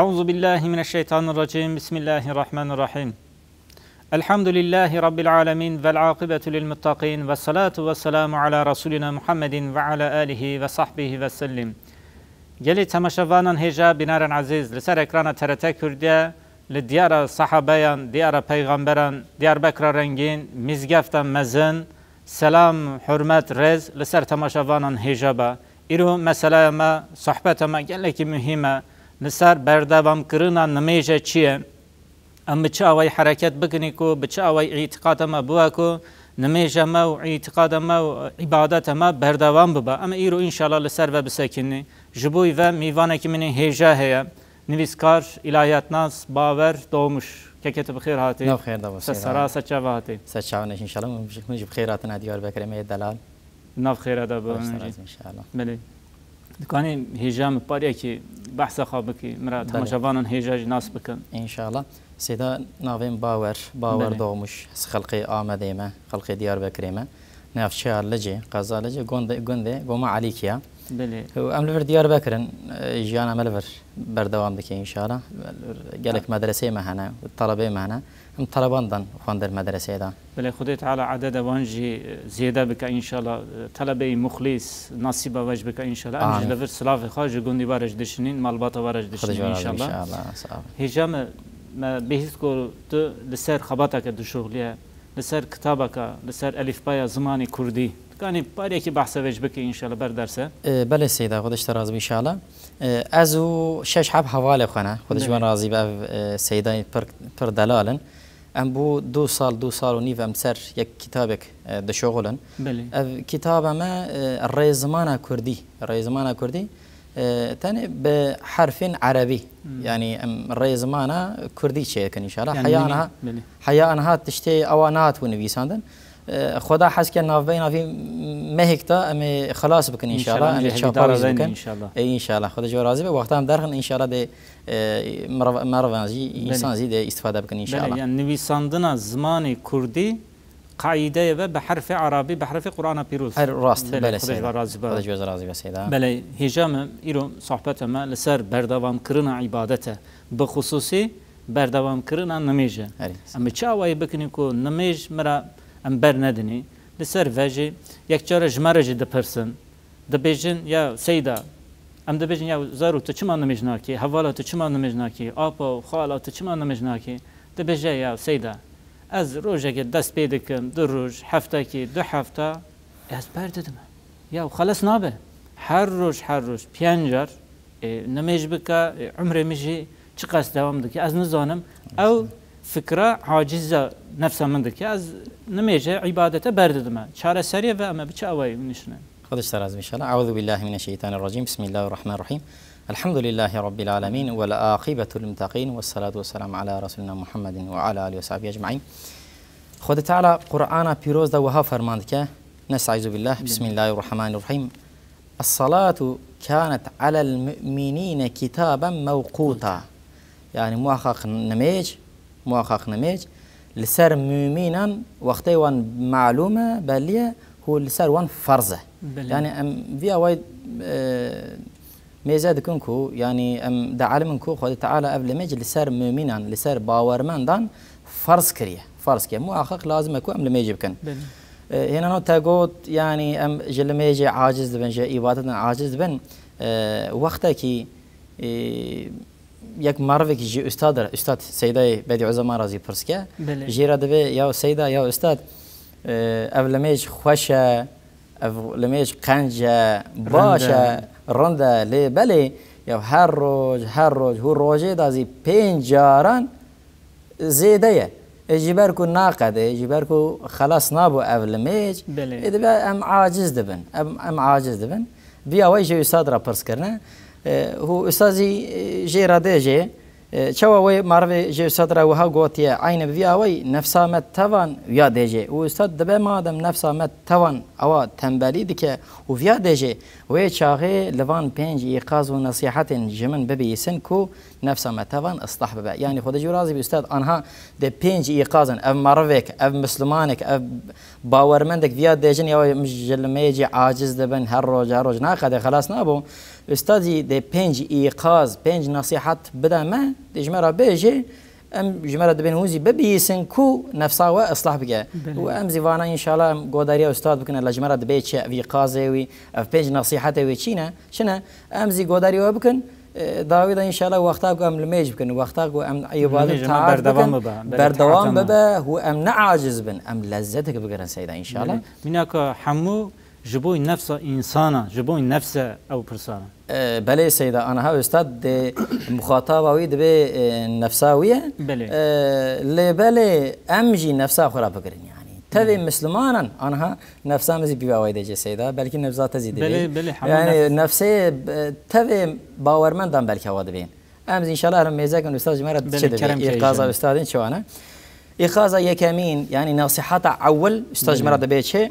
Euzu billahi mineşşeytanirracim. Bismillahirrahmanirrahim. Elhamdülillahi rabbil alamin vel akibetu lil muttaqin ve salatu ve selamu ala rasulina Muhammedin ve ala alihi ve sahbihi ve sellim. Geli temaşavanan heja binaran aziz li ser ekrana TRT Kürdiye li diyara sahabeyan, diyara peygamberan, diyar bekra rengin, mizgeften mezin, selam, hürmet, rez li ser temaşavanan hejaba. İru meseleme, sohbeteme geleki mühime, لسر بردوام کرنا نمیجه چیه ام بچه اوی حرکت بکنی کو بچه اوی اعتقاد ما بوا کو نمیجه ما و اعتقاد ما و عبادت ما بردوام ببا اما ایرو انشالله لسر و بسکنی جبوی و میوانه که منی هیجه هیا نویسکار الهیات ناس باور دومش كيكت بخير هاتي نو بخير دابا سسرا سچاو هاتي سچاو ان شاء الله من بخيراتنا ديار بكري مي دلال نو بخير دابا ان دکانی هیجا مپاریا که بحث خواب که مرا تماشاوانان هیجا جناس بکن انشالله سیدا ناوین باور باور دومش خلقی آمده ما خلقی دیار بکری ما نافشار لجه قضا لجه گنده گنده گوما علی کیا بله ام لور دیار بکرن جیان عمل بر بردوام دکی انشالله گلک مدرسه مهنه و طلبه مهنه طلبان دان خوان در مدرسه دا بله خدای تعالی عدد وان جی زیاده بک ان شاء الله طلبه مخلص نصیب وج بک ان شاء الله امج لور سلاف خارج گوندی بارج دشنین مالبات بارج دشنین ان شاء الله هجام ما بهیت کو تو لسر خباتا که دو شغلیه لسر کتابا که لسر الفبای زمانی کردی کانی پاری که بحث وج بک ان شاء الله بر درسه بله سیدا خودش راضی ان شاء الله از شش حب حواله خانه خودش من راضی به سیدای پر دلالن ام بو دو سال دو سال و نیم سر یک کتابک دشغلن بله کتاب ما ریزمان کردی ریزمان کردی تنه بحرفین عربی. یعنی یعنی ریزمانا کردی شیء کان ان شاء الله حیانها حیانها اوانات خدا حس که ناف بینا فی مهکتا امی خلاص بکن انشاءالله امی چاپاریز بکن ای انشاءالله خدا جو راضی به وقتا هم درخن انشاءالله ده مروانزی انسانزی ده استفاده بکن انشاءالله یعنی نویساندن زمان کردی قاعده و به حرف عربی به حرف قرآن پیروز راست بله خدا راضی به خدا جو راضی به سیدا بله هجام ایرو صحبت ما لسر بردوام کردن عبادته به خصوصی بردوام کردن نمیجه اما چه وای بکنی که نمیج مرا ام بر ندنی لسر وجه یک جاره جمره جی دپرسن دبیجن یا سیدا ام دبیجن یا زارو تو چما نمیجناکی حوالا تو چما نمیجناکی آپا و خالا تو چما نمیجناکی دبیجه یا سیدا از روزه که دست پیدا کم دو روز هفته که دو هفته از بر دادم یا خلاص نابه هر روز هر روز پیانجر نمیج بکا عمره میجی چقدر دوام دکی از نزانم او فكرة عاجزة نفسها من ذلك از نميجة عبادته برددما شارة سريع وأما بچه أوي منشنه خدش سراز إن شاء الله أعوذ بالله من الشيطان الرجيم بسم الله الرحمن الرحيم الحمد لله رب العالمين والآخبة المتقين والصلاة والسلام على رسولنا محمد وعلى آله وصحبه أجمعين خود تعالى قرآن بيروز وها فرماند كه نستعيذ بالله بسم الله الرحمن الرحيم الصلاة كانت على المؤمنين كتابا موقوتا يعني مؤخخ نميج موافق نميج لسر مؤمنا وقتي وان معلومة بالية هو لسر وان فرزة بلي. يعني أم في وايد آه، ميزاد كونكو يعني أم دا عالمنكو خد تعالى قبل ميج لسر مؤمنا لسر باورمان دان فرز كريه فرز كريه مؤخخ لازم أكو أم لميج بكن بلي. آه، هنا نوتا قوت يعني أم جلميجي عاجز بن جا عاجز بن أه وقتا آه، كي یک مروی که استاد استاد سیدای بدی عزما رازی پرس که جیرا دبی یا سیدا یا استاد اولمیج خوشه اولمیج قنجه باشه رنده لی بله یا هر روز هر روز هو روزه دازی پنج جاران زیده اجبر کو ناقده اجبر کو خلاص نابو اولمیج بله ادبا ام عاجز دبن ام عاجز دبن بیا وای استاد را پرس کردن هو استاذی جی راده جی چوا وی مروی جه استاد را وها گوتی عین اوی وی نفسا مت توان ویا ديجي او استاد دبه ما آدم نفسا مت توان اوا تنبلی دکه او ویا دیجی وی چاغه لوان پنج ایقاز و نصیحت جمن سن کو نفسا مت توان اصلاح یعنی خود جرازی بی استاد آنها ده پنج ایقازن او مرویک او مسلمانک او باورمندک ویا دیجن یا مجلمه عاجز دبن هر روز هر روز ناقده خلاص نابو استادی د پنج ایقاز پنج نصیحت بده ما د جمره بیجه ام جمره دبن وزي ببيسن كو نفسا واصلاح بقى وام زيفانا ان شاء الله غوداريا استاذ بكنا لجمره دبيت في قازي اف بيج نصيحته وي شينا شنا ام زي غوداريا بكن داوید ان شاء الله وقتا کو ام لمیج بکن وقتا کو ام عبادت تعارف بکن بردوام ببه هو ام نعاجز بن ام لذتك بگرن سیدا ان شاء الله مینا که همو جبوي نفسه إنسانا جبوي نفسه أو برسانا بله سيدا أنا ها أستاذ مخاطبة نفسا بنفساوية بله بله أمجي نفسا خراب بكرين يعني تبي مسلمانا أنا ها نفسا مزي واي دي سيدا بلكي نفسا تزيد بله بله يعني نفسي تبي باورمن دان بلكي هوا دبين أمز إن شاء الله رم يزاكن أستاذ جمارة تشد إيقاظ أستاذين شوانا اخازا يكامين يعني نصيحة أول أستاذ جمارة دبيت شيء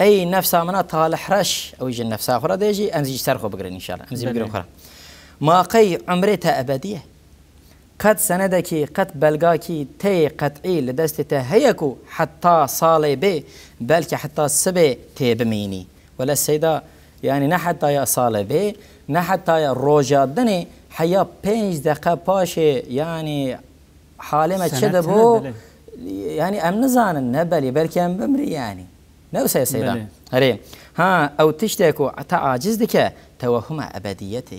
اي نفسه منا طال حرش او يجي النفس اخرى ديجي انزي سر خو بقرن ان شاء الله انزي بقرن اخرى ما قي عمرته ابديه قد سندك قد بلغاك تي قطعي لدست تهيكو حتى صالي بي بل حتى سبي تي بميني ولا السيدة يعني نحتى يا صالي بي نحتى يا روجا دني حيا بينج دقا باشي يعني حالي ما تشدبو يعني ام نزان النبلي بل كان بمري يعني نو سي سيدا هري ها او تشتكو تا عاجز دكه توهم ابديته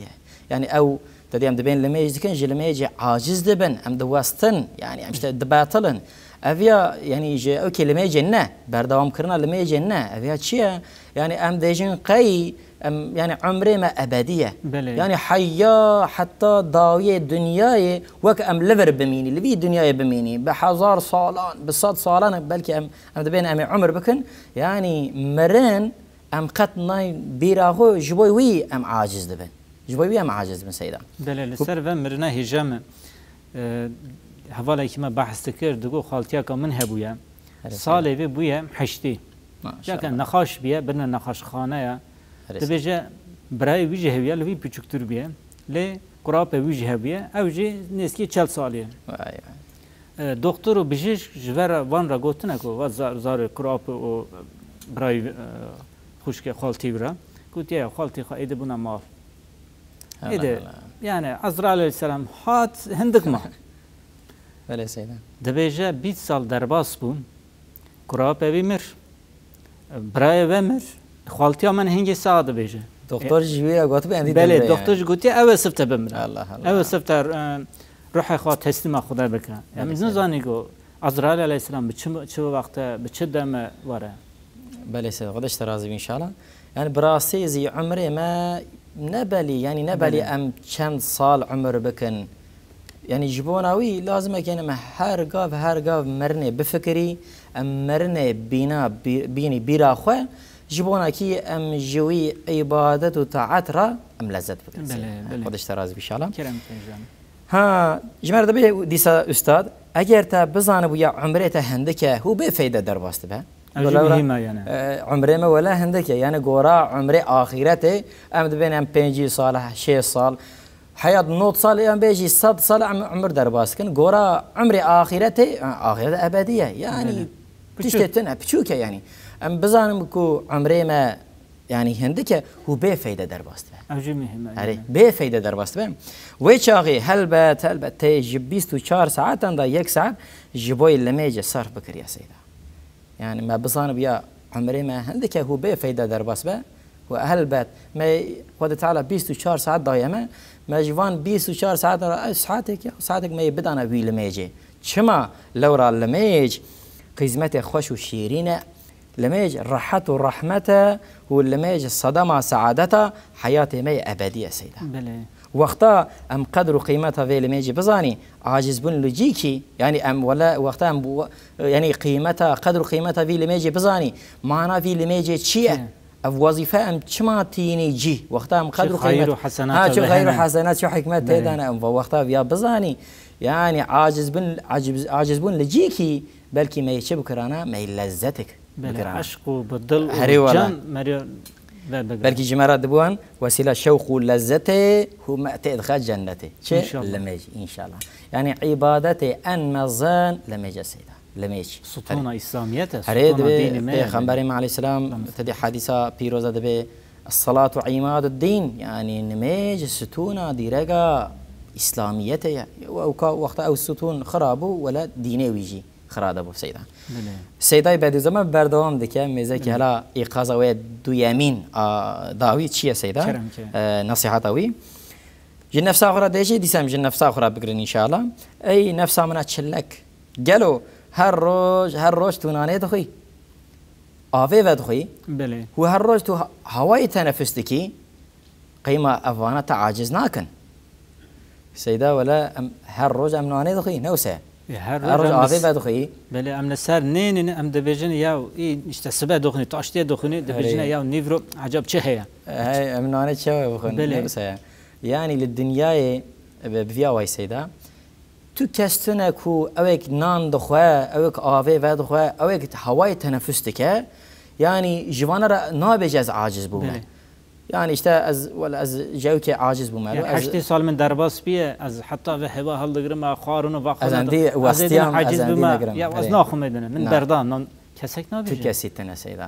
يعني او تدي ام دبين لميج دكن كنج عاجز دبن ام دواستن يعني ام شتا افيا يعني جي اوكي لما يجي نه بردوام كرنا لميج نه افيا تشيا يعني ام ديجن قي يعني عمره ما أبدية بلي. يعني حيا حتى داوية دنياي وك أم لفر بميني اللي لبي دنياي بميني بحزار صالان بصاد صالان بلكي أم أم دبين أم عمر بكن يعني مرن أم ناي بيراغو جبوي وي أم عاجز دبين جبوي وي أم عاجز دبن سيدا بلي لسر و... مرنا هجام أه هفالا كما بحث تكر دقو خالتياكا من هبويا صالي بويا حشتي جاكا نخاش بيا بنا نخاش خانه دبیجه برای ویژه هویه لوی پیچکتر بیه لی قراب ویژه هویه او جی نسکی چل سالیه دکتر و بیجش جور وان را گوتنه که و زار قراب و برای خوشک خالتی برا گوتیه خالتی خواهیده بونه مال ایده یعنی عزرائیل علیه السلام هات هندک ما بله سیدان دبیجه 20 سال درباس بون قراب وی مر برای و مر خالتي من هنگی ساعت بیجه دکتر جویا گفت به اندی بله دکتر گفتی اول سفت بمره الله الله اول سفت روح اه، خود تسلیم خدا بکن یعنی زنانی گو عزرائیل علیه السلام به چه وقت به چه دم واره بله سید قدش ترازی ان شاء الله يعني براسي زي عمري ما نبلي يعني نبلي بلي. ام كم صال عمر بكن يعني جبوناوي لازم يعني ما هر قاف هر قاف مرني بفكري ام مرني بينا بي بيني بيرا خو جبونا كي ام جوي عبادت و طاعت را ام لذت بكن بله بله خودش تراز بشالا كرم ها جمار دبي ديسا استاد اگر تا بزانه بو يا عمره تا هندكه هو بفايده درباست به مهمة يعني آه، عمره ما ولا هندك يعني قورا عمره آخرته أم دبين أم بينجي سال شي سال حياة نوت سال أم بيجي صد ام عمر در باست درباسكن قورا عمره آخرته آه، آخرته أبدية يعني تشتتنا بشوكة يعني ام بزانم کو ما یعنی که هو به فایده در باست هەندێکە و مهمه فەیدە به فایده در باست بێ وی چاغی هەلبەت هەلبەت تێژ 24 و یەک ساعت یک ji بۆی لەمێجە سەر بکریا سەیدا یعنی ما بزانم یا ما ئەمرێمە هەندێکە و بێ فەیدە دەرباست بە و هەلبەت خۆدە تاالە 24 ساعت دایەمە مەژوان 24 ساعت را ساعتێک ساعتێک مەی بدانه وی لەمێجێ چما لورا لمیج قیزمەتێک خوش و شیرینه لما يجي الراحة رحمته ولما يجي الصدمة سعادته حياتي ما أبدية سيدة بلي. وقتا ام قدر قيمتها في لما يجي بزاني عاجز بن لوجيكي يعني ام ولا وقتا ام بو يعني قيمتها قدر قيمتها في لما يجي بزاني معنا في لما يجي او وظيفه ام شما تيني جي وقتا ام قدر قيمتها حسنات ها شو خير حسنات شو حكمت تيدانا ام وقتا يا بزاني يعني عاجز بن عاجز بن لجيكي بلكي ما يشبك رانا ما لذتك بله عشق و بدل و جان مریو بلكي جمارات دبوان وسيله شوق ولذته هو ما تدخل جنته شيء لما يجي ان شاء الله يعني عبادته ان مزان لما يجي سيدا لما يجي سطونا اسلاميته سطونا دين السلام نعم. تدي حادثه بيروزا دبي الصلاة عماد الدين يعني نميج ستون ديرقة إسلاميته يعني وقت أو ستون خرابو ولا ديني ويجي خراده بو سیدا سیدای بعد زمان بردوام دکه میزه که هلا ایقاز و دویامین داوی چیه سیدا نصیحت اوی جن نفسا اخرى دیجی دیسم جن نفسا اخرى بگرن ان شاء الله اي نفسا منا چلک قالو هر روز هر روز تو نانه دخوی آوه و دخوی بله هو هر روز تو هواي تنفس دکی قيمه افوانا تعاجز ناكن سيدا ولا هر روز امنانه دخي نوسه هر آبی بعد خویی بله ام نسر نه نه نه ام دبیجن یا ای نشته سبه دخنی تو آشتی دخنی دبیجن یا عجب چه هیا ام نانه چه هیا بخون بس هیا یعنی لدنیای بیا وای تو کستنه کو اوک نان دخواه اوک آبی بعد دخواه اوک هوای تنفس دکه یعنی جوان عاجز بومه يعني işte از ولا از جو که عاجز بومه يعني هشت سال من درباس بیه از حتی به هوا هل دگرم خارون و خارون از اندی وستیام از اندی نگرم یا از ناخم بدنه من بردان نان کسک نبیشه تو کسی تنه سیدا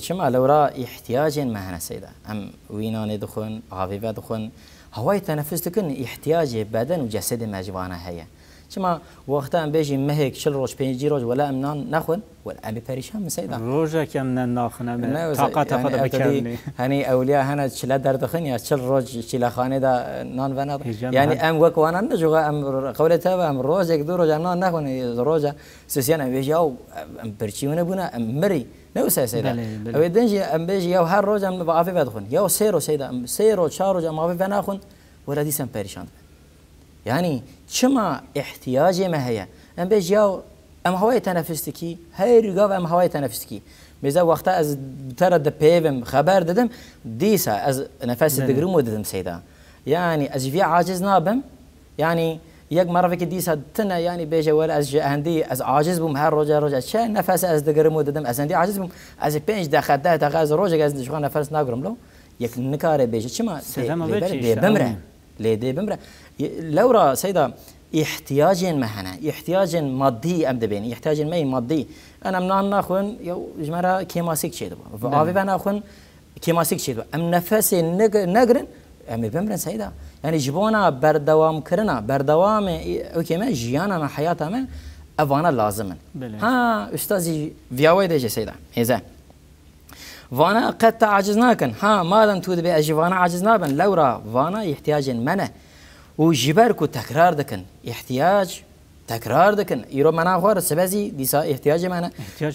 چما لورا احتیاج مهنه سیدا ام وینان دخون آوی دخون هوای تنفس دکن احتیاج بدن و جسد مجوانه هیه چما وقتا ام بیجی مهک چل روز پنج روز ولا ام نان نخون ولی امی پریشان مسیدا روزه که کم نخون امن طاقت خود يعني بکنی هنی يعني اولیا هنا چلا در دخنی یا چل روز چلا خانه دا نان ونر يعني یعنی ام وقت وانا نجوا ام قول تا و ام روز یک دو روز نان نخون روزه سسیان ام بیجی او ام پرچیونه بودن ام مری نه سي سیدا اوی دنجي ام بيجي يا هر روز ام بعافي بدخن يا سيرو سيدا سيرو شارو ام بعافي بناخن ولا دي سم بيرشان يعني چما احتياج ما هي ام بيج ياو ام هواي تنفستكي هاي رقاب ام هواي تنفستكي ميزا وقتا از ترى د بيفم خبر ددم ديسا از نفس دغرمو ددم سيدا يعني از في عاجز نابم يعني يك مرة فيك ديسا تنا يعني بيجا ولا از عندي از عاجز بم هر روجا روجا شان نفس از دغرمو ددم از عندي عاجز بم از بينج دا خدا تا غاز روجا غاز شغل نفس ناغرم لو يك نكاري بيجا شما سلام بيجا بمره لي دي بمره لورا سيدا احتياجين مهنا احتياج مادي ام دبين احتياج مي مادي انا من ناخن يو جمرا كيماسيك شيدو نعم. فابي بنا اخن كيماسيك شيدو ام نفس نقرن ام بمرن سيدا يعني جبونا بردوام كرنا بردوام اوكي ما جيانا ما حياتنا ما افانا لازم ها استاذي فياوي دجي سيدا اذا وانا قد تعجزناكن ها ما لم تود اجي وانا عجزنا بن لورا وانا احتياج منه و جبر کو تکرار دکن احتیاج تکرار دکن ایرو منا خوار سبزی دیسا احتیاج منا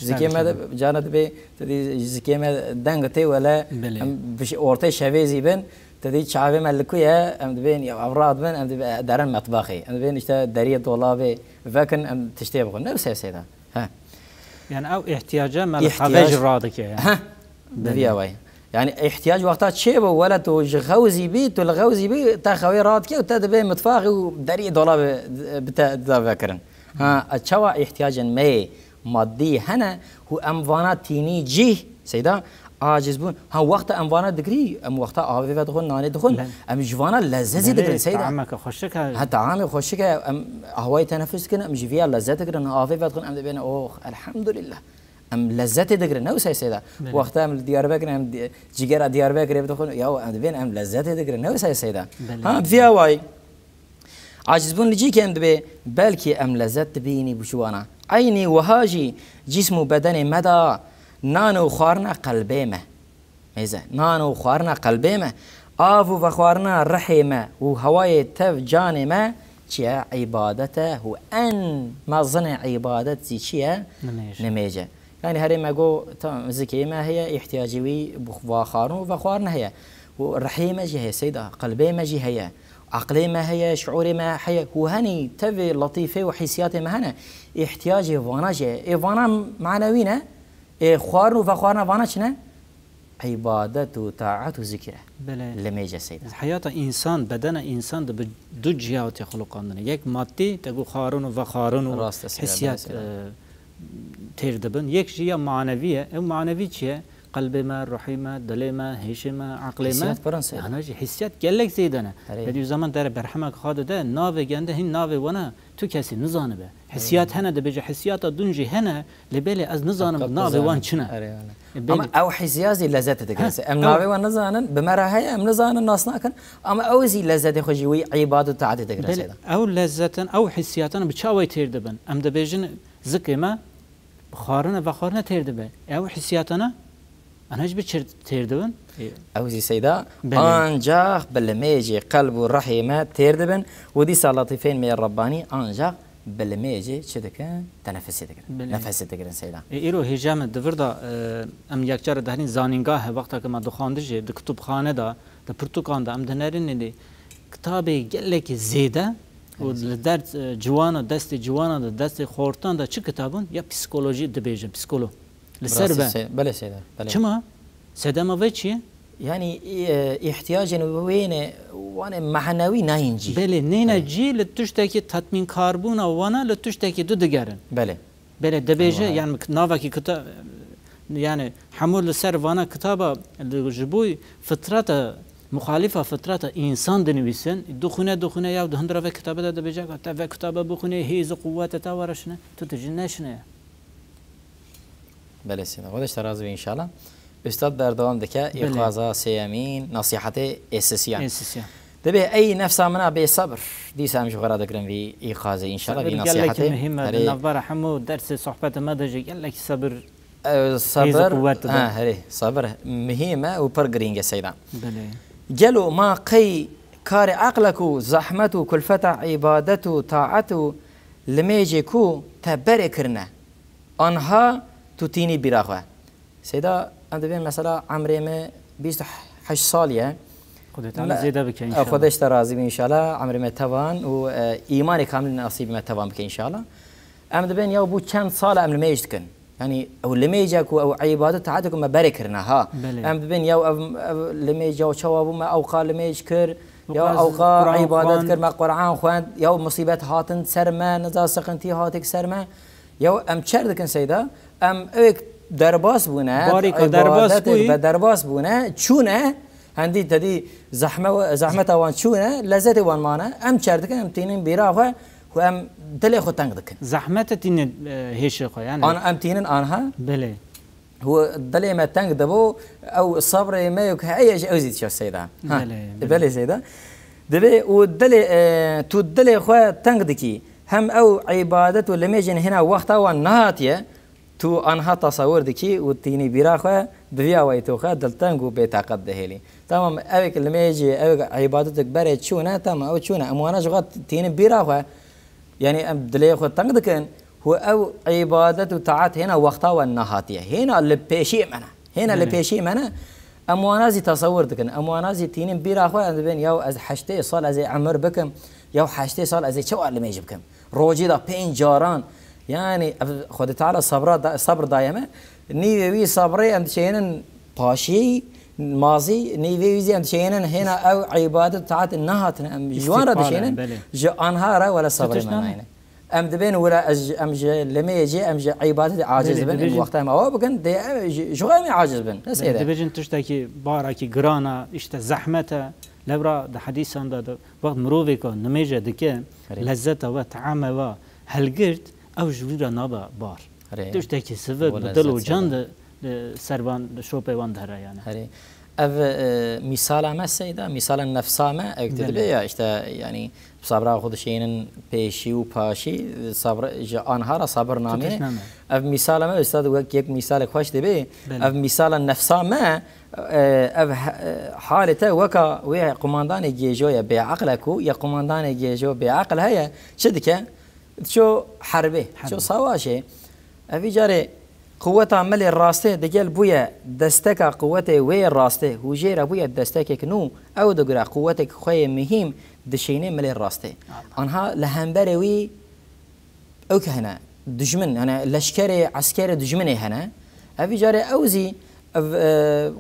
زکی ما جانت به تدی زکی ما دنگ تی ولا بش اورته شویزی بن تدی چاوی یا ام دبین یا اوراد بن ام درن مطبخی ام دبین اشتا دریه دولابه وکن ام تشتی بخون سیدا ها یعنی او احتیاجه مال. حاج رادکه ها دریا وای يعني احتياج وقتها چه بو ولا تو غوزي بي تو الغوزي بي تا خوي رات كي تا دبي متفاخي و دري دولار بتا ذكرن ها اتشوا احتياجا مي مادي هنا هو امفانا تيني جي سيدا عاجز بون ها وقت امفانا دكري ام وقت اوي و دخل ناني دخل ام جوانا لذيذ دكري سيدا عمك خوشك حتى عامي خوشك ام هواي تنفس كن ام جي جفيا لذيذ دكري اوي و دخل ام دبين اوخ الحمد لله ام لذت دگره نه وسای سیدا وقتا ام دیاربکر ام جیگر دیاربکر بده یا ام دبین ام لذت دگره نه وسای سیدا ها بیا وای عاجز بون لجی کم دبی بلکی ام لذت بینی بشوانا عینی وهاجی جسم و بدن مدا نان و خوارنا قلبیمه میزه نان و خوارنا قلبیمه آف و خوارنا رحمه و هوای تف جانمه چیه عبادته و ان مزن عبادت زی چیه نمیجه يعني هري ما جو زكي ما هي احتياجي وي بخوا خارو وخوار نهيا ورحيم اجي هي سيدا قلبي ما جي هي عقلي ما هي شعوري ما هي وهني تبي لطيفة وحسياتي ما هنا احتياجي وانا جي فانا معنوينا خوارن وخوارن فانا شنا عبادت و طاعت و ذكره بله لما يجي سيدا حياة إنسان بدن إنسان دو جهات خلقاندن يك مادي تقول خارون و خارون و حسيات تردبن دبن یک جیا معنویه او معنوی چیه قلب ما روحي ما دل ما هيشي ما عقل ما حسيات فرنسا أنا جي حسيات قلك زيدنا بدي زمان در برحمه خاده ده نافي جنده هين نافي وانا تو كاسي نزانه به حسيات هنا ده بيجي حسيات دنجي هنا لبالي از نزانم نافي وان شنا اما او حسيازي ده تكاسي ام نافي وان نزانن بمراهي ام نزانن ناس ناكن اما او زي لذات خجي وي عباده ده تكاسي او لذات او حسياتن بتشاوي تير دبن ام دبيجن زكي ما xwarina vexwarina têr dibe ew hissiyatana Em hiç bir têr dibin? Ew zî seyda ancaq bi limêjê qelb û rehê me têr dibin û dîsa latîfên me rebbanî ancaq bi limêjê çi dikin? Tenefesê dikirin. Nefesê dikirin seyda. E, îro hêja e, me di vir da em yekcara dihrin zanîngahê wexta ki me dixwandir jê e, di kutubxane da di pirtûkan da em dinerinê dê kitabê gelekî zêde و در جوان دست جوان د دست خورتان د چه کتابون یا پسیکولوژی دبیجه پسیکولو لسر به بله سیدر بله چما سدما و چیه يعني احتياج وين وانا معنوي ناينجي بله نينجي لتشتكي تطمين كربون وانا لتشتكي دو دگرن بله بله دبيجه يعني ناوكي كتاب يعني حمول سر وانا كتابه جبوي فطرته مخالفه فطرت انسان دنویسن دخنة دخنة يا دهند في كتابة ده بجا تا و کتابه بخونه هیز قوت تا ورشنه تو تجنشنه بله سینا خودش ترازو ان شاء الله استاد بردوام دکه اخوازا سیامین نصیحت اساسیان اساسیان دبي اي نفسها منا بي صبر دي سامج غرا ذكرن في ايقاظ ان شاء الله بنصيحتي مهمه نظر حمو درس صحبه ما دجي قال لك صبر صبر اه, اه، صبر مهمه وبرجرينج سيدان بلي گلو ما قی کار عقلک و زحمت و کلفت عبادت و طاعت و لمیجی کو تبره کرنه آنها تو تینی بیراخوه سیدا ام دویم مثلا عمری می 28 سالیه خودش تا راضی بی انشالله عمری می توان و ایمان کامل نصیب می توان بکن انشالله ام دویم یا بو چند سال ام لمیج دکن يعني او لما يجاكو او عباده عادكم ما بركرنا ها ام ببين يا لما يجاو شواب ما او قال لما يشكر يا او قال عبادات كر ما قران خوان يا مصيبات هاتن سرما نزا سقنتي هاتك سرما يا ام شردكن سيدا ام اوك درباس بونه بارك درباس بونه درباس بونه چونه هندي تدي زحمه زحمه وان چونه لذت وان مانه ام شردكن ام تينين بيرا وام دلی خو تنگ دکن زحمت تین هیشه خو یعنی آن امتینن آنها بله هو دلي ما تنق دبو او صبر ما يك اي ازيد شو سيدا بلي بلي سيدا دبي ودلي اه تو دلي خو تنق دكي هم او عبادته لما يجن هنا وقتها ونهاتيه تو انها تصور دكي وتيني بيرا خو بيا ويتو خو دل تنق وبيتعقد دهلي تمام اوك لما يجي اوك عبادتك بري تشونا تمام او تشونا اموانا جغات تيني بيرا خو يعني أم دلي خو تنگ دكن هو أو عبادت و وطاعات هنا وقتا و والنهاتية هنا اللي منا هنا اللي منا أموانا تصور دكن أموانا زي تينين بيرا خو أند بين يو أز حشتي صال أز عمر بكم يو حشتي صال أز شو اللي ما يجبكم روجي دا بين جاران يعني خد تعالى صبر دا صبر دائما ني وي صبري أم شينن باشي ماضي نيفي ويزي شينن هنا او عباده تاعت نهات ام جوان رد شينن جانها را ولا صبر ما ام دبين ولا أج ام جي لما يجي ام جي عباده عاجز بن وقتها ما هو بكن شغل عاجز بن بس تشتكي باركي جرانا اشت زحمته لبرا ده حديث عند ده وقت مروفي نميجا نميجة لذته وتعامة و او جويرا نابا بار تشتكي سفر بدل وجند سربان شو پیوان دره یعنی هره او مثال ما سیدا مثال نفسا بله. ما یعنی صبر خود پیشی و پاشی صبر جان صبر نامه او مثال یک مثال خوش دی بله. او مثال نفسا حالت حالته وک و قماندان گیجو به عقل کو یا قماندان گیجو به عقل چه چدکه شو حربه شو سواشه اوی جاره قوتا مل راسته دگل بویا دستک قوت وی راسته هوجیر بویا دستک کنو او دگرا قوت خوی مهم دشینه مل راسته آنها لهمبر وی او که هنه دجمن هنه لشکر عسکر دجمنه هنه اوی جاره اوزی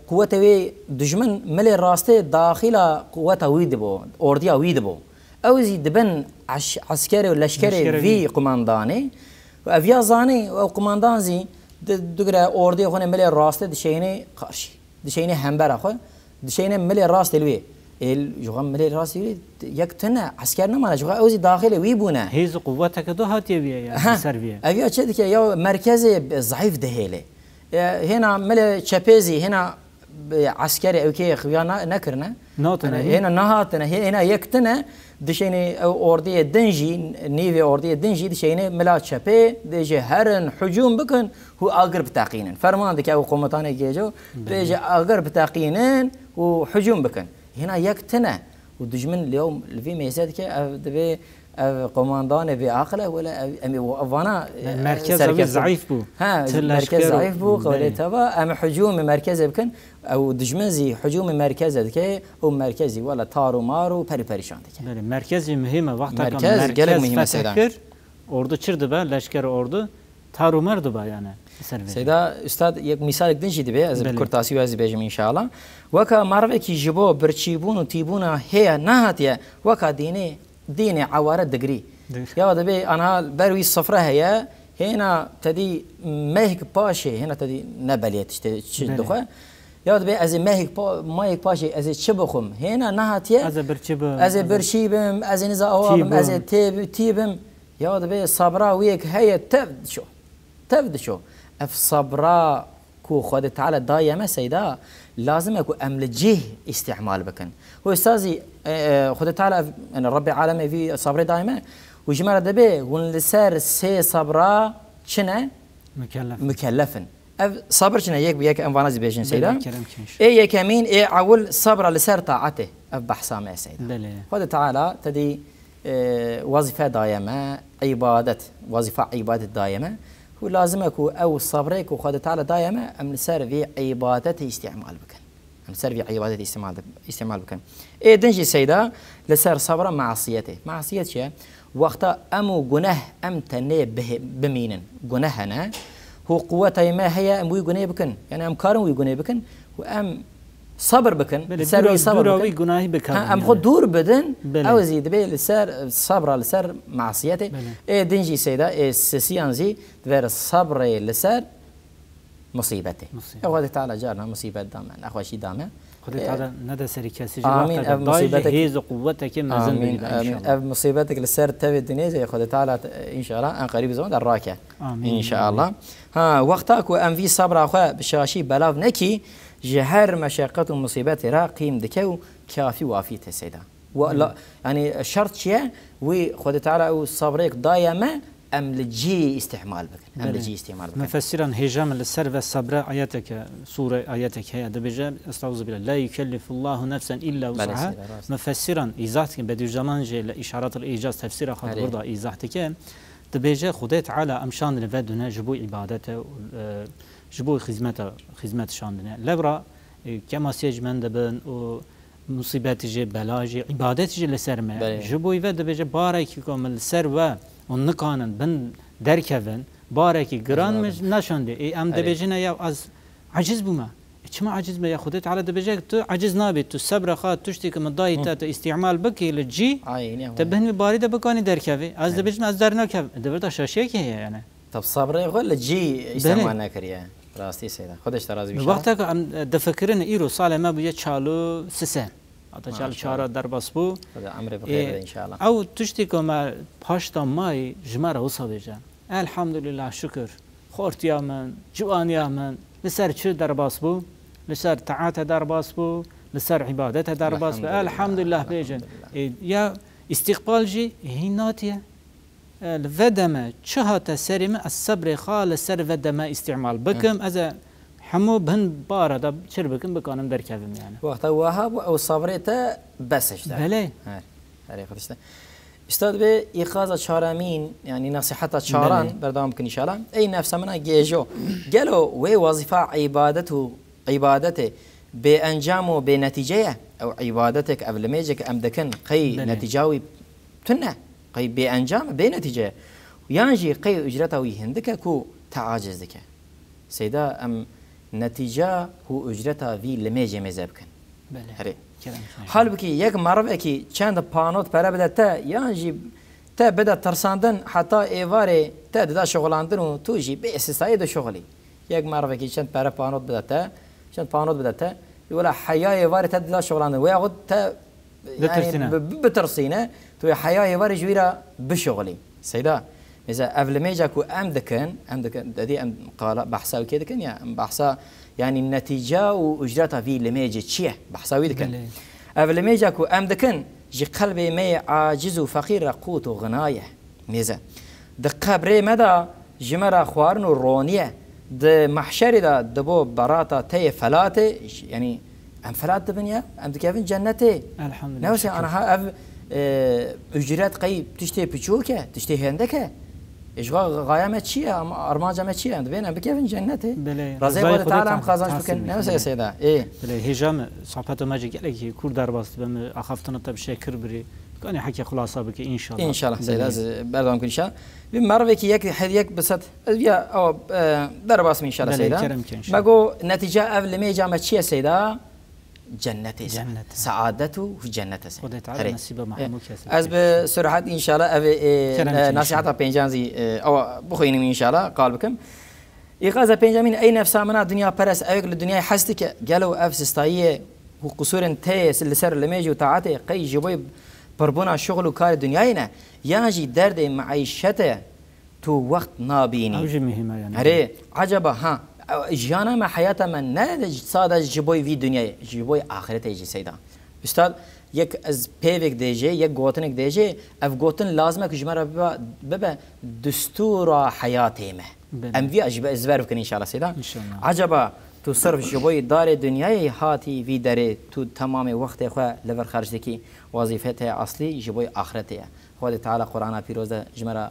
قوت وی دجمن مل راسته داخل قوت وی دبو اردیا وی دبو اوزی دبن عسکر و لشکر وی قماندانه و اویا زانه او قماندان زی دوگره اردی خونه ملی راست دشینه قاشی دشینه همبر خو دشینه ملی راست لوی ال جوغا ملی راست لوی یک تنه عسکر نه مال جوغا اوزی داخل وی بونه هیز قوت که دو هاتی وی یا یعنی سرویه اوی چه دکه یا مرکز ضعیف دهله هنا ملی چپیزی هنا عسکری اوکی خویا نکرنه نه هنا نهاتنه هنا یک تنه dişeyni ev orduya dinjî nîvê orduya dinjî dişeyni mila çepê dêjê herin hücum bikin û agir biteqînin. Ferman dike ew komutanê gêje dêjê agir biteqînin û hücum bikin. Hêna yek tune û dijmin lê livî mêze dike ev divê قماندان بی عقله ولی وانا مرکز آه، ضعیف بو ها مرکز ضعیف بو قولی توا ام حجوم مرکز بکن او دجمزی حجوم مرکز دکه او مرکزی ولی تار و مار و پری پریشان دکه مركز مرکزی مهمه وقتا مرکز مرکز مهمه سیدان ordu çırdı ben leşker ordu tarumar duba yani Seyda Üstad yek misal din jidi از az kurtasi ve az bejim inşallah. Vaka marve ki jibo birçibun tibuna heya nahatiye vaka dini ديني عوارة دقري يا دبي أنا بروي الصفرة هي هنا تدي ماهك باشي هنا تدي نبلية نبلي تشدخه يا دبي أز ماهك با ماهك باشي أز تشبخم هنا نهاتية أز برشيبم أز برشيبم أز نزا أوام أز تيب تيبم يا دبي صبرا ويك هي تبد شو تبد شو اف صبرا کو خود تعالی دایه مسیدا لازم اكو امل جه استعمال بکن و استازی اه، اه، خود ان رب العالمین في صبر دائمه و جمال دبه ون لسر سه صبره چنه مكلف مكلفن صبر شنو يك بيك ام فانازي بيجن سيدا اي يكمين اي عول صبر لسر طاعته اف اب ما سيدا خود تعالى تدي اه، وظيفه دائمه عباده وظيفه عباده دائمه هو لازمك او صبرك وخد تعالى دائما ام سر في عبادته استعمال بكن ام سر في عبادته استعمال استعمال بكن اي دنجي سيدا لسر صبره معصيته معصيته وقتا امو جنه ام تني به بمينن جنهنا هو قوته ما هي ام وي بكن يعني ام كارن وي بكن وام صبر بكن سر صبر بكن گناهی بکن ام يعني. خود دور بدن او زيد به لسر صبر لسر معصيته اي دنجي سيدا اي سيانزي دبر صبر لسر مصيبته مصيبة. او تعالى جارنا مصيبه دامن اخواشي دامن خدای إيه. تعالى ندى سري كاسي آمين أب مصيبتك هيز قوتك مازن آمين آمين أب مصيبتك لسر تبي الدنيا زي خدای تعالى إن شاء الله أن قريب زمان الراكع إن شاء الله ها وقتك وأن في صبر اخو بشاشي بلاف نكي جهر مشاقات ومصيبات را قيم دكو كافي وافي تسيدا ولا يعني شرط شيء وخد تعالى وصبرك دائما ام لجي استعمال بك ام لجي استعمال بك مفسرا هجام للسر والصبر اياتك سوره اياتك هي دبجا استعوذ بالله لا يكلف الله نفسا الا وسعها مفسرا ازاحت بدي زمان جي لاشارات الايجاز تفسير خاطر برضا ازاحتك دبجا خدت على امشان الفدنا جبو عبادته ji bo hizmet xizmetşandine levra e, kemasiye ji min ben o musîbetî jê bela jê îbadetî jê li ser me ji bo ve dibêje ser ve hûn nikanin ben derkevin barekî giran me neşandê ê e, em dibêjine ya az aciz bûme e, çima aciz me ya xudê teala dibêje tu aciz nabî tu sebra xa tuştê ki min dayî te te îstîmal bikî li cî te bin barî de bikanî derkevê ez dibêjin ez dernekevim dibir de şaşiyekî heye yani طب صبره غل جی اجتماع نکریه راستی سیده خودش راضی میشه وقتی که دفکرین ایرو سال ما بیا چالو سسه حتی چالو چهار در باس بو عمر بخیر انشاءالله او تشتی که ما پاشتا مای جمع را حسا بیجن الحمدلله شکر خورتیا من جوانیا من لسر چه در باس بو لسر تعات در باس بو لسر عبادت در باس بو الحمدلله بیجن یا استقبال جی هیناتیه الفدمة شهة تسرم الصبر خال سر فدمة استعمال بكم أذا حمو بهن بارا دا دب بكم بكونم در كذن يعني وقت وهاب أو صبرته بسش ده بلي هر اه، خدشته استاد به ایخاز چارمین یعنی نصیحت چاران بردام کنی شالا ای نفس من گیجو گلو و وظیفه عبادت و عبادت به انجام و به نتیجه او عبادتك قبل ميجك ام دكن قي نتيجاوي تنه قەی بێ ئەنجامە بێ نەتیجێ یانژی قەی ئوجرەتەوەی هندکە و تەعاجز دکە سەدا ئەم نەتیجا و ئوجرەتا وی لە مێژێ مێزە بکەن هەرێ حال بکی یەک مەڕبێکی چنددە پانۆت پەرە بدە تە یانژی تە بدە ترساندن حتا ئێوارێ تە ددا شغڵاندن و توژی بێ ئێسستایی دە شغلی یەک مەڕبێکی چەند پەرە پانۆت بدەتە چەند پانۆت بدەتە ولا حیا ئێوارێ تە ددا شغڵاندن وی خود تە يعني بترسينا تو حياة يورج ويرا بشغلي سيدا إذا قبل ما جاكو أم دكن أم دكن دادي أم قال بحثا وكذا كان يعني بحثا يعني النتيجة واجرتها في لما جي تشيه بحثا ويدكن قبل ما جاكو أم دكن جي قلبي ما عاجز وفقير قوت وغناية ميزا دقابري مدى جمرا خوارن ورونية د محشر دا دبو براتا تي فلاتي يعني ام felat dibin ya ام dikevin cennetê elhamdülillah newse انا ev e, ücret qey قیب تشتی e تشتی hêndek e اجوا غایا ما چیه ما چیه اند ام بکی این جنته بله رضای تعالی تعالی هم نه سیدا ای بله هجام صحبت ما گله کور در باست بم اخافتن تب بری کنی حکی خلاصه بکی ان شاء الله ان شاء الله سیدا ان شاء یک حد یک بسد یا او در ان شاء الله سیدا بگو نتیجه اول می چیه سیدا جنت جنت سعادت و جنت سن خدا تعالی نصیب محمود اه. همو کسی از به سرعت ان شاء الله او اه، اه، نصيحه پنجانزي او بخوينم ان شاء الله قال بكم إيقاظ بنجامين أي نفسا منا دنيا برس أيك للدنيا حستك قالوا أفس استاية وقصور تيس اللي سر لميجي وتعاتي قي جبوي بربونا شغل وكار دنياينا ياجي درد معيشته تو وقت نابيني أو مهمة يعني هري عجبة ها جانم حیات من نه ساده جبوی وی دنیای جبوی آخرت ایجی سیدا استاد یک از پیوک دیجه یک گوتنک دیجه اف گوتن لازمه که جمرا ببه دستور حیاتی مه ام وی اجب ازبر بکن انشاءالله سیدا عجبا تو صرف جبوی دار دنیای هاتی وی داره تو تمام وقت خو لور خرج دکی وظیفت اصلی جبوی آخرتیه خود تعالی قرآن پیروز جمرا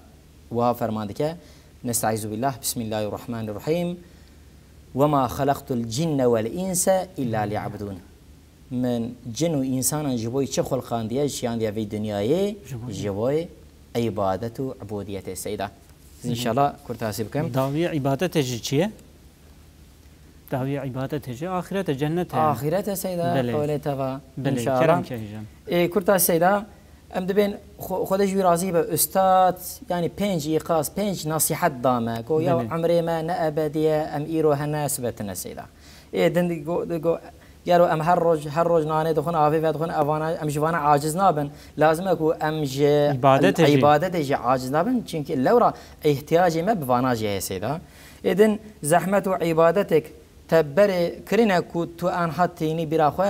و فرمانده که نستعیذ بالله بسم الله الرحمن الرحیم وما خلقت الجن والإنس إلا ليعبدون من جن و إنسان جبوي چه خلقان ديا جيان ديا في دنياي جبوي عبادة و عبودية سيدا إن شاء الله كنت حاسب كم داوية عبادة جيشية داوي عبادة جي آخرة جنة آخرة سيدا قولي تفا إن شاء الله اي كنت سيدا ام دبن خودش وی راضی به استاد یعنی پنج ایقاز پنج نصیحت دامه گو یا عمری ما نه ابدیه ام ایرو هناس بتن سیدا ای دند گو گو یارو ام هر روز هر روز نانه دخون آفی و دخون اوانا ام جوانا عاجز نابن لازمه کو ام ج عبادت عبادت ج عاجز نابن چونکی لورا احتیاجی ما بوانا جه سیدا اذن زحمت و عبادتک تا بره کرنا کو تو آن هاتینی برا خو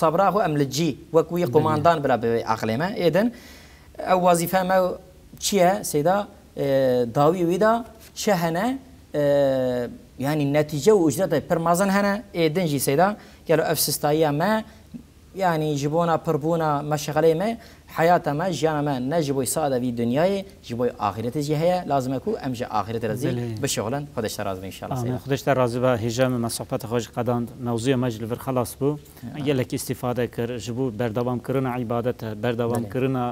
صبرا خو املجی و کوی قماندان برا به عقل ما ایدن او وظیفه ما چیه سیدا داوی ویدا شهنه يعني النتيجة وأجدادها برمازن هنا إيدن جي سيدا قالوا أفسستايا ما یعنی جبونا پربونا مشغله ما حیات ما جان ما نجبوی ساده وی دنیای جبوی آخرت جه هيا لازم کو امج آخرت رزی بشغلن خودش راضی ان شاء الله خودش راضی به هجام ما صحبت خوش قدان موضوع مجل بر خلاص بو یلک استفاده کر جبو بردوام کرنا عبادت بردوام کرنا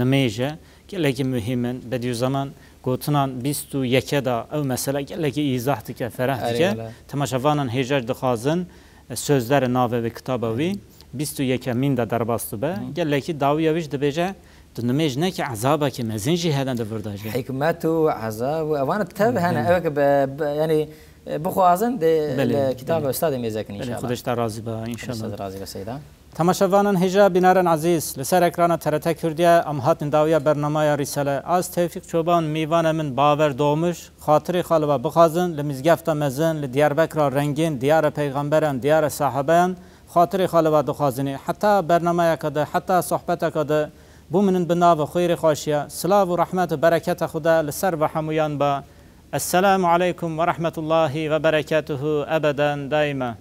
نمیجه گلکی مهمن بدیو زمان gotinan bîst û yeke da ew mesele gelekî îzah dike fereh dike temaşevanan hêjer dixwazin sözlere navê vê kitaba wî 21 minda darbastu be geleki dawiyavish dibêje tu nimêj neke ezabeke mezin jî hene di birda jî hikmet û ezab û evan teb hene evek yani bixwazin dê kitaba ustadê mêzekin inşallah. Xudeş te razî be inşallah. razı be seyda. Tamaşevanan hêja binaren aziz li ser ekrana TRT Kürdiye em hatin dawiya bernamaya Risale az Tevfik Çoban mîvane min bawer doğmuş xatirê xaliba bixwazin li mizgefta mezin li bekra rengin diyara peygamberan diyara sahabeyan خاطر خاله و خازنه حتی برنامه کده حتی صحبت کده بمنن بنا و خیر خاشیه سلام و رحمت و برکت خدا لسر و حمویان با السلام علیکم و رحمت الله و برکاته ابدا دائما